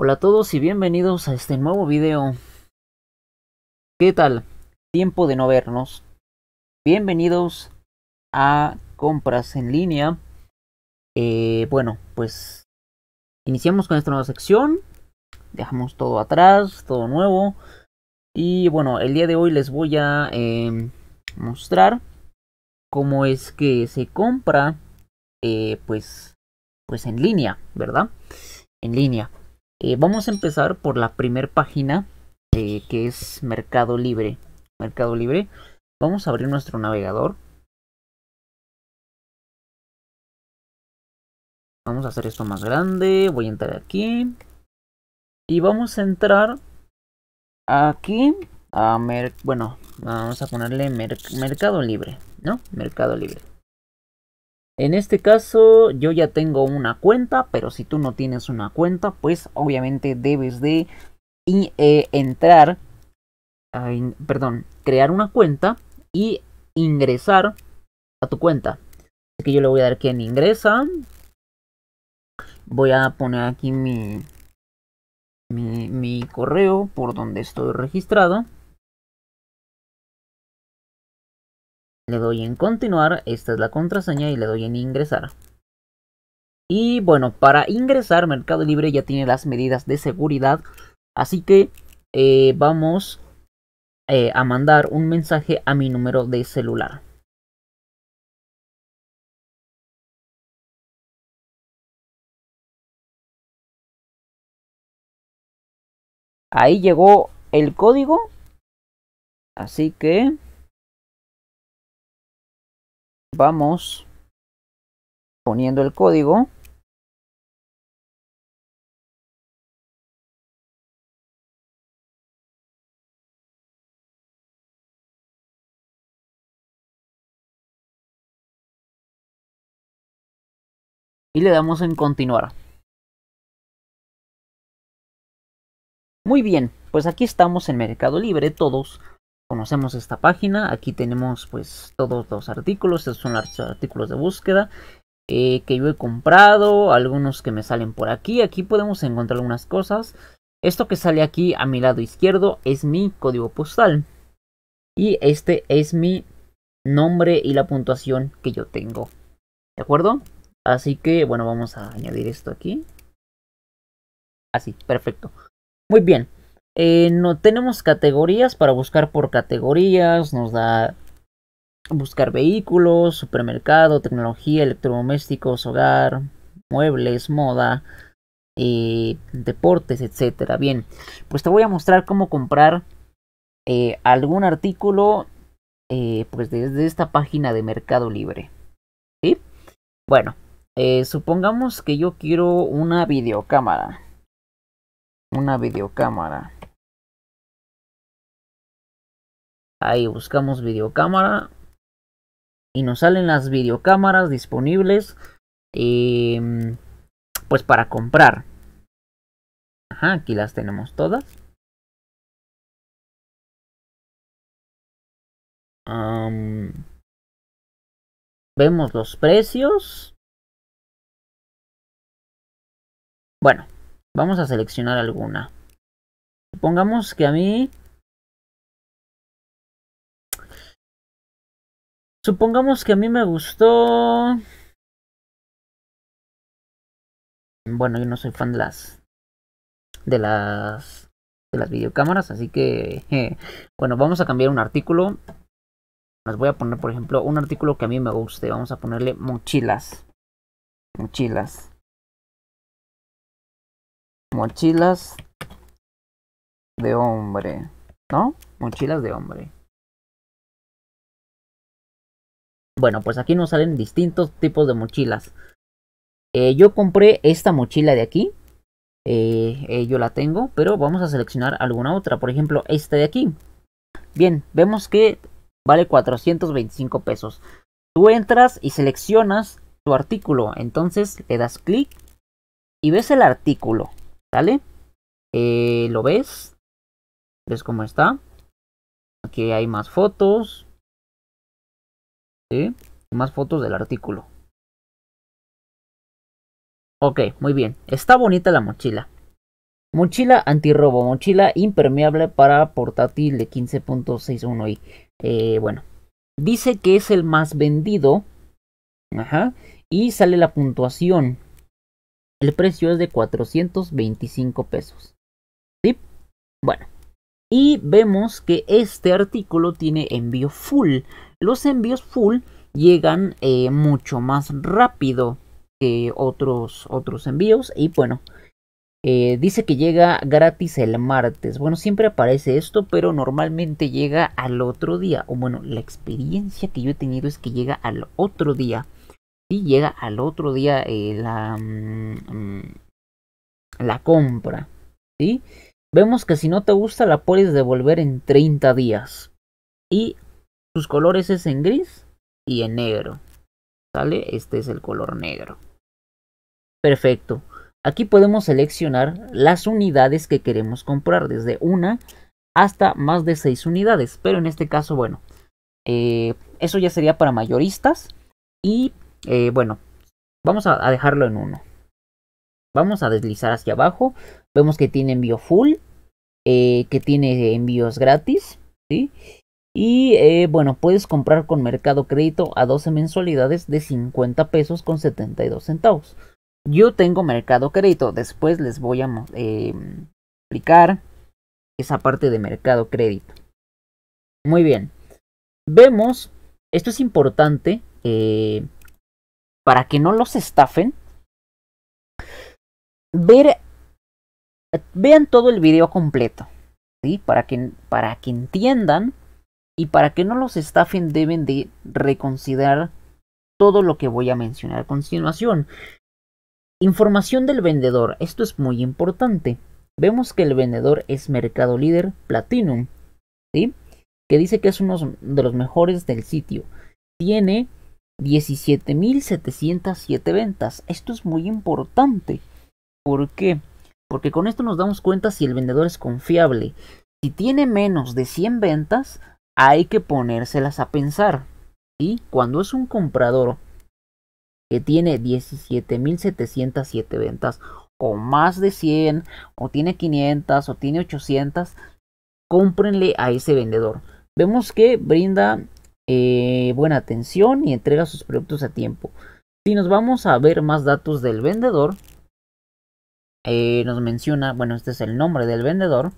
Hola a todos y bienvenidos a este nuevo video. ¿Qué tal? Tiempo de no vernos. Bienvenidos a compras en línea. Eh, bueno, pues iniciamos con esta nueva sección. Dejamos todo atrás, todo nuevo. Y bueno, el día de hoy les voy a em, mostrar cómo es que se compra, eh, pues, pues en línea, ¿verdad? En línea. Eh, vamos a empezar por la primera página eh, que es Mercado Libre. Mercado Libre. Vamos a abrir nuestro navegador. Vamos a hacer esto más grande. Voy a entrar aquí. Y vamos a entrar aquí a bueno, vamos a ponerle Mercado Libre, ¿no? Mercado Libre. En este caso yo ya tengo una cuenta, pero si tú no tienes una cuenta, pues obviamente debes de eh, entrar, perdón, crear una cuenta y ingresar a tu cuenta. Así que yo le voy a dar aquí en ingresa. Voy a poner aquí mi, mi correo por donde estoy registrado. Le doy en continuar, esta es la contraseña y le doy en ingresar. Y bueno, para ingresar Mercado Libre ya tiene las medidas de seguridad, así que eh, vamos eh, a mandar un mensaje a mi número de celular. Ahí llegó el código. Así que vamos poniendo el código y le damos en continuar. Muy bien, pues aquí estamos en Mercado Libre todos conocemos esta página. Aquí tenemos pues todos los artículos. Estos son los artículos de búsqueda eh, que yo he comprado. Algunos que me salen por aquí. Aquí podemos encontrar algunas cosas. Esto que sale aquí a mi lado izquierdo es mi código postal. Y este es mi nombre y la puntuación que yo tengo. ¿De acuerdo? Así que bueno, vamos a añadir esto aquí. Así, perfecto. Muy bien. Eh, no tenemos categorías para buscar por categorías, nos da buscar vehículos, supermercado, tecnología, electrodomésticos, hogar, muebles, moda, eh, deportes, etcétera. Bien, pues te voy a mostrar cómo comprar eh, algún artículo pues desde esta página de Mercado Libre. ¿Sí? Bueno, supongamos que yo quiero una videocámara. Una videocámara. Ahí buscamos videocámara. Y nos salen las videocámaras disponibles. Em, pues para comprar. Ajá, aquí las tenemos todas. vemos los precios. Bueno, vamos a seleccionar alguna. Supongamos que a mí Supongamos que a mí me gustó... Bueno, yo no soy fan de las... De las... De las videocámaras, así que... bueno, vamos a cambiar un artículo. Les voy a poner, por ejemplo, un artículo que a mí me guste. Vamos a ponerle mochilas. Mochilas. Mochilas de hombre. ¿No? Mochilas de hombre. Bueno, pues aquí nos salen distintos tipos de mochilas. Eh, yo compré esta mochila de aquí. Eh, eh, yo la tengo, pero vamos a seleccionar alguna otra. Por ejemplo, esta de aquí. Bien, vemos que vale 425 pesos. Tú entras y seleccionas tu artículo. Entonces le das clic y ves el artículo. ¿Sale? lo ves. ¿Ves cómo está? Aquí hay más fotos más fotos del artículo. Ok, muy bien. Está bonita la mochila. Mochila antirrobo, mochila impermeable para portátil de 15.61i. Eh, bueno, dice que es el más vendido. Ajá. Y sale la puntuación. El precio es de 425 pesos. ¿Sí? Bueno, y vemos que este artículo tiene envío full. Los envíos full llegan eh, mucho más rápido que otros, otros envíos. Y bueno, eh, dice que llega gratis el martes. Bueno, siempre aparece esto, pero normalmente llega al otro día. O bueno, la experiencia que yo he tenido es que llega al otro día. Y llega al otro día eh, la, mm, mm, la compra. ¿Sí? Vemos que si no te gusta la puedes devolver en 30 días. Y sus colores es en gris y en negro. ¿Sale? Este es el color negro. Perfecto. Aquí podemos seleccionar las unidades que queremos comprar, desde una hasta más de 6 unidades. Pero en este caso, bueno, eh, eso ya sería para mayoristas. Y eh, bueno, vamos a, dejarlo en uno. Vamos a deslizar hacia abajo Vemos que tiene envío full, eh, que tiene envíos gratis, ¿sí? Y eh, bueno, puedes comprar con Mercado Crédito a 12 mensualidades de 50 pesos con 72 centavos. Yo tengo Mercado Crédito, después les voy a eh, explicar esa parte de Mercado Crédito. Muy bien, vemos, esto es importante para que no los estafen, ver Vean todo el video completo, ¿sí? Para que, para entiendan y para que no los estafen deben de reconsiderar todo lo que voy a mencionar a continuación. Información del vendedor, esto es muy importante. Vemos que el vendedor es mercado líder Platinum, ¿sí? que dice que es uno de los mejores del sitio. Tiene 17.707 ventas. Esto es muy importante. ¿Por qué? porque con esto nos damos cuenta si el vendedor es confiable. Si tiene menos de 100 ventas, hay que ponérselas a pensar. Y cuando es un comprador que tiene 17.707 ventas o más de 100 o tiene 500 o tiene 800, cómprenle a ese vendedor. Vemos que brinda eh, buena atención y entrega sus productos a tiempo. Si nos vamos a ver más datos del vendedor, eh, nos menciona, bueno, este es el nombre del vendedor.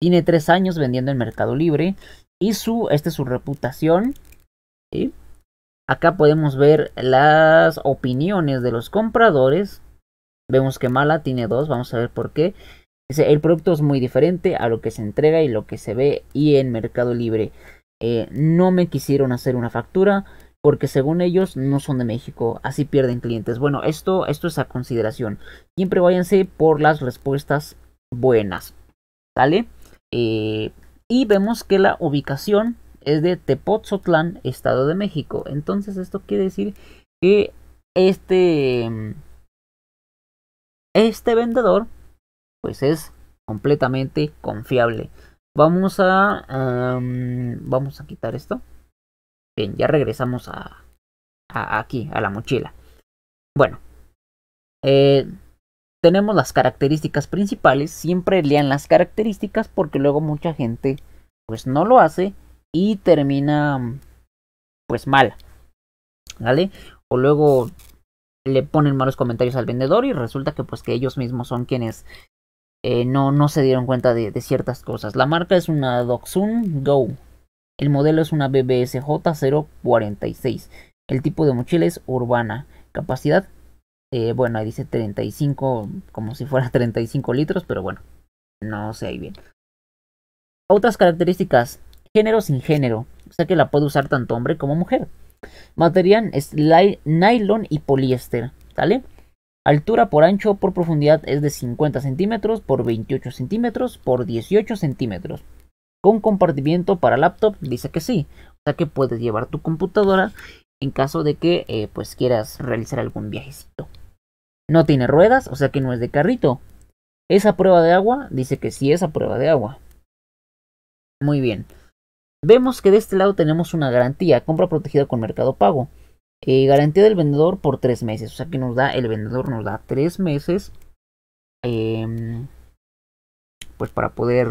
Tiene tres años vendiendo en Mercado Libre. Y su, esta es su reputación. ¿sí? Acá podemos ver las opiniones de los compradores. Vemos que Mala tiene dos, vamos a ver por qué. el producto es muy diferente a lo que se entrega y lo que se ve y en Mercado Libre. Eh, no me quisieron hacer una factura porque según ellos no son de México, así pierden clientes. Bueno, esto, esto es a consideración. Siempre váyanse por las respuestas buenas. ¿Sale? Eh, y vemos que la ubicación es de Tepotzotlán, Estado de México. Entonces esto quiere decir que este, este vendedor pues es completamente confiable. Vamos a, vamos a quitar esto. Bien, ya regresamos a, aquí, a la mochila. Bueno, eh, tenemos las características principales. Siempre lean las características porque luego mucha gente pues no lo hace y termina pues mal. ¿Vale? O luego le ponen malos comentarios al vendedor y resulta que pues que ellos mismos son quienes eh, no, no se dieron cuenta de, de, ciertas cosas. La marca es una Doxun Go. El modelo es una BBSJ 046. El tipo de mochila es urbana. Capacidad, eh, bueno, ahí dice 35, como si fuera 35 litros, pero bueno, no sé ahí bien. Otras características, género sin género, o sea que la puede usar tanto hombre como mujer. Material es nylon y poliéster, ¿vale? Altura por ancho por profundidad es de 50 centímetros por 28 centímetros por 18 centímetros un compartimiento para laptop, dice que sí. O sea que puedes llevar tu computadora en caso de que eh, pues quieras realizar algún viajecito. No tiene ruedas, o sea que no es de carrito. ¿Es a prueba de agua? Dice que sí es a prueba de agua. Muy bien. Vemos que de este lado tenemos una garantía, compra protegida con mercado pago. Eh, garantía del vendedor por tres meses, o sea que nos da, el vendedor nos da tres meses. Em, pues para poder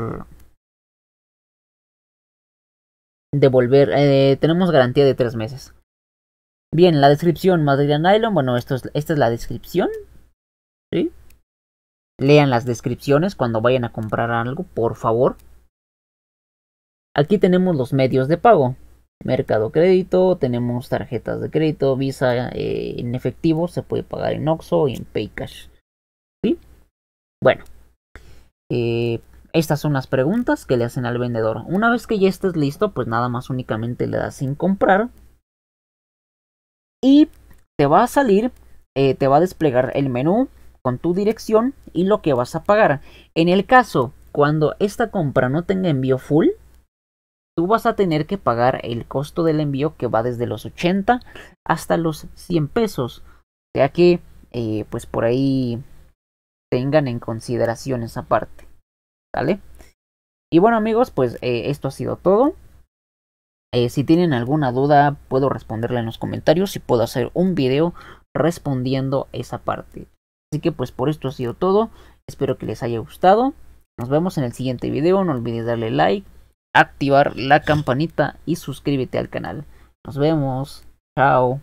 devolver, eh, tenemos garantía de tres meses. Bien, la descripción, Madrid Nylon, bueno, esta es la descripción, ¿sí? Lean las descripciones cuando vayan a comprar algo, por favor. Aquí tenemos los medios de pago. Mercado Crédito, tenemos tarjetas de crédito, Visa eh, en efectivo, se puede pagar en Oxxo y en Paycash. ¿Sí? Bueno, eh, estas son las preguntas que le hacen al vendedor. Una vez que ya estés listo, pues nada más únicamente le das sin comprar. Y te va a salir, eh, te va a desplegar el menú con tu dirección y lo que vas a pagar. En el caso, cuando esta compra no tenga envío full, tú vas a tener que pagar el costo del envío que va desde los 80 hasta los 100 pesos. sea que, eh, pues por ahí tengan en consideración esa parte. Y bueno amigos, pues eh, esto ha sido todo. Eh, si tienen alguna duda, puedo responderla en los comentarios y puedo hacer un video respondiendo esa parte. Así que pues por esto ha sido todo. Espero que les haya gustado. Nos vemos en el siguiente video. No olvides darle like, activar la campanita y suscríbete al canal. Nos vemos. Chao.